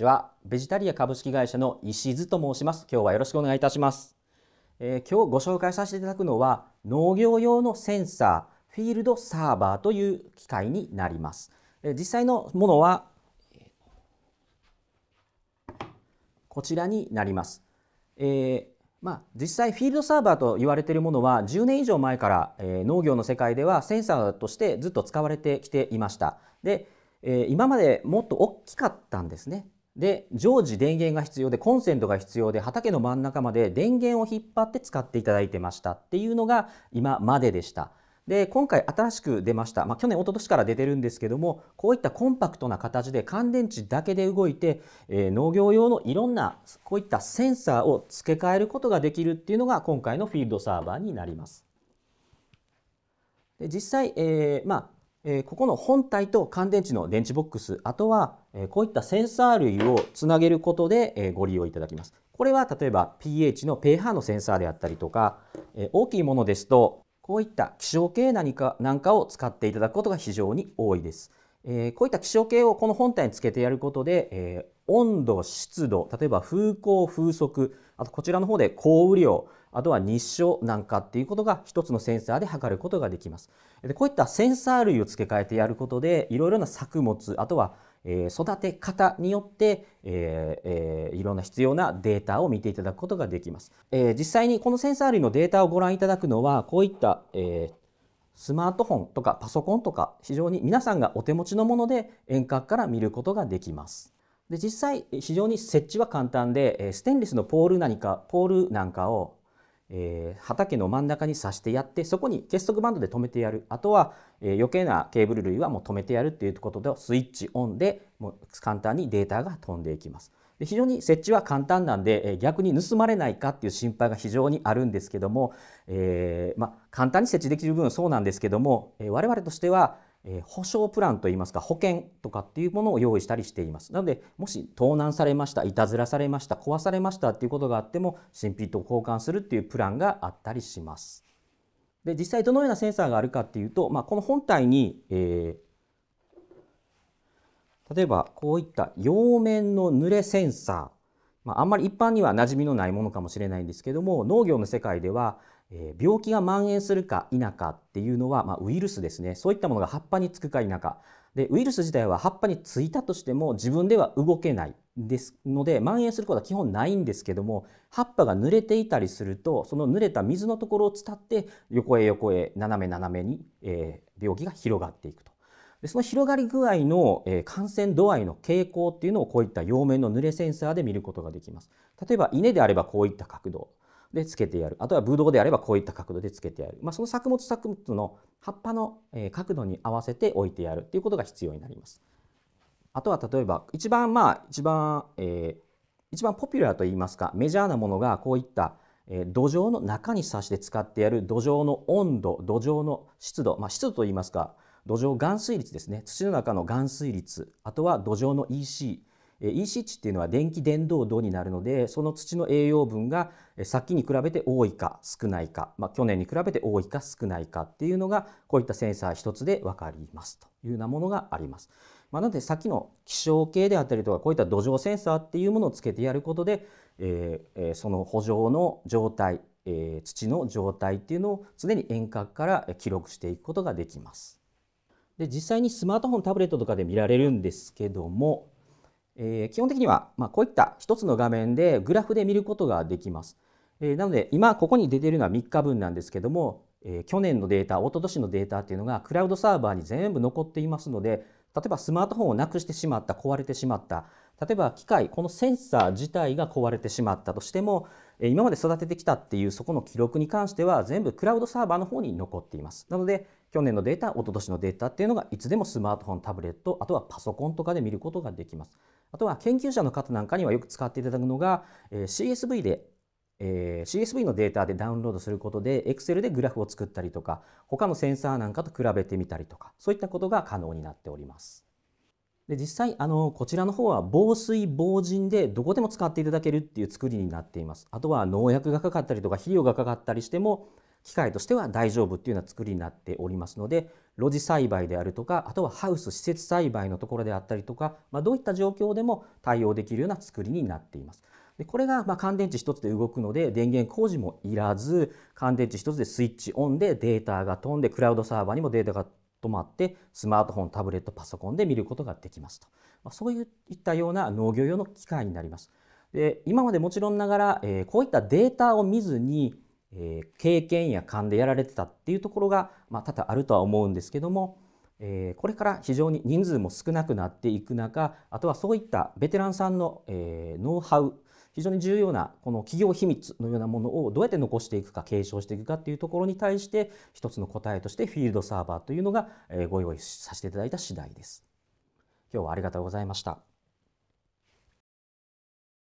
ちはベジタリア株式会社の石津と申します今日はよろしくお願いいたします、えー、今日ご紹介させていただくのは農業用のセンサーフィールドサーバーという機械になります、えー、実際のものはこちらになります、えー、まあ、実際フィールドサーバーと言われているものは10年以上前から、え農業の世界ではセンサーとしてずっと使われてきていましたで、え今までもっと大きかったんですねで常時電源が必要でコンセントが必要で畑の真ん中まで電源を引っ張って使っていただいてましたっていうのが今まででした。で今回新しく出ました、まあ、去年一昨年から出てるんですけどもこういったコンパクトな形で乾電池だけで動いて、えー、農業用のいろんなこういったセンサーを付け替えることができるっていうのが今回のフィールドサーバーになります。で実際、えーまあ、えここの本体と乾電池の電池ボックス、あとは、えこういったセンサー類をつなげることで、えご利用いただきます。これは例えば pH の pH のセンサーであったりとか、え大きいものですと、こういった気象系何かなんかを使っていただくことが非常に多いです。えこういった気象系をこの本体につけてやることで、え温度、湿度、例えば風向、風速、あとこちらの方で降雨量、あとは日照なんかっていうことが一つのセンサーで測ることができます。でこういったセンサー類を付け替えてやることで、いろいろな作物、あとはえ育て方によって、えーえー、いろんな必要なデータを見ていただくことができます。えー、実際にこのセンサー類のデータをご覧いただくのはこういった、えスマートフォンとかパソコンとか非常に皆さんがお手持ちのもので遠隔から見ることができます。で実際非常に設置は簡単でステンレスのポール何かポールなんかを、えー、畑の真ん中に挿してやってそこに結束バンドで止めてやるあとは、えー、余計なケーブル類はもう止めてやるっていうことでスイッチオンでもう簡単にデータが飛んでいきます。で非常に設置は簡単なんで、えー、逆に盗まれないかっていう心配が非常にあるんですけども、えーま簡単に設置できる分そうなんですけども、えー、我々としてはえ保証プランといいますか保険とかっていうものを用意したりしていますなのでもし盗難されましたいたずらされました壊されましたっていうことがあっても新品と交換するっていうプランがあったりしますで実際どのようなセンサーがあるかっていうと、まあ、この本体に、えー、例えばこういった両面の濡れセンサーまあ、あんまり一般には馴染みのないものかもしれないんですけども農業の世界では病気が蔓延するか否かっていうのは、まあ、ウイルスですねそういったものが葉っぱにつくか否かでウイルス自体は葉っぱについたとしても自分では動けないですので蔓延することは基本ないんですけども葉っぱが濡れていたりするとその濡れた水のところを伝って横へ横へ斜め斜めに、えー、病気が広がっていくと。でその広がり具合の、え感染度合いの傾向っていうのをこういった陽面の濡れセンサーで見ることができます。例えば稲であればこういった角度でつけてやるあとはブドウであればこういった角度でつけてやる、まあ、その作物作物の葉っぱの角度に合わせて置いてやるっていうことが必要になります。あとは例えば一番まあ一番、えー、一番ポピュラーといいますかメジャーなものがこういった土壌の中に挿して使ってやる土壌の温度土壌の湿度、まあ、湿度といいますか土壌含水率ですね土の中の含水率あとは土壌の EC EC 値っていうのは電気伝導度になるのでその土の栄養分が先に比べて多いか少ないか、まあ、去年に比べて多いか少ないかっていうのがこういったセンサー一つで分かりますというようなものがあります。まあ、なのでさっきの気象系であったりとかこういった土壌センサーっていうものをつけてやることで、えー、その補助の状態、えー、土の状態っていうのを常に遠隔から記録していくことができます。で実際にスマートフォン、タブレットとかで見られるんですけども、えー、基本的には、まあ、こういった1つの画面でグラフで見ることができます。えー、なので今ここに出ているのは3日分なんですけども、えー、去年のデータ、一昨年のデータっていうのがクラウドサーバーに全部残っていますので、例えばスマートフォンをなくしてしまった、壊れてしまった、例えば機械、このセンサー自体が壊れてしまったとしても、今まで育ててきたっていうそこの記録に関しては全部クラウドサーバーの方に残っています。なので、去年のデータ、一昨年のデータっていうのがいつでもスマートフォン、タブレット、あとはパソコンとかで見ることができます。あとは研究者の方なんかにはよく使っていただくのが、え CSV でえー、CSV のデータでダウンロードすることで Excel でグラフを作ったりとか他のセンサーなんかと比べてみたりとかそういったことが可能になっております。で実際あのこちらの方は防水防塵でどこでも使っていただけるっていう作りになっています。あとは農薬がかかったりとか肥料がかかったりしても機械としては大丈夫っていうような作りになっておりますので露地栽培であるとかあとはハウス施設栽培のところであったりとか、まあ、どういった状況でも対応できるような作りになっています。でこれがま乾電池1つで動くので電源工事もいらず乾電池1つでスイッチオンでデータが飛んでクラウドサーバーにもデータが止まってスマートフォンタブレットパソコンで見ることができますと、まあ、そういったような農業用の機械になります。で今までもちろんながら、えー、こういったデータを見ずにえー、経験や勘でやられてたっていうところが、まあ、多々あるとは思うんですけども、えー、これから非常に人数も少なくなっていく中あとはそういったベテランさんの、えー、ノウハウ非常に重要なこの企業秘密のようなものをどうやって残していくか継承していくかっていうところに対して一つの答えとしてフィールドサーバーというのがご用意させていただいた次第です。今日はありがとうございました。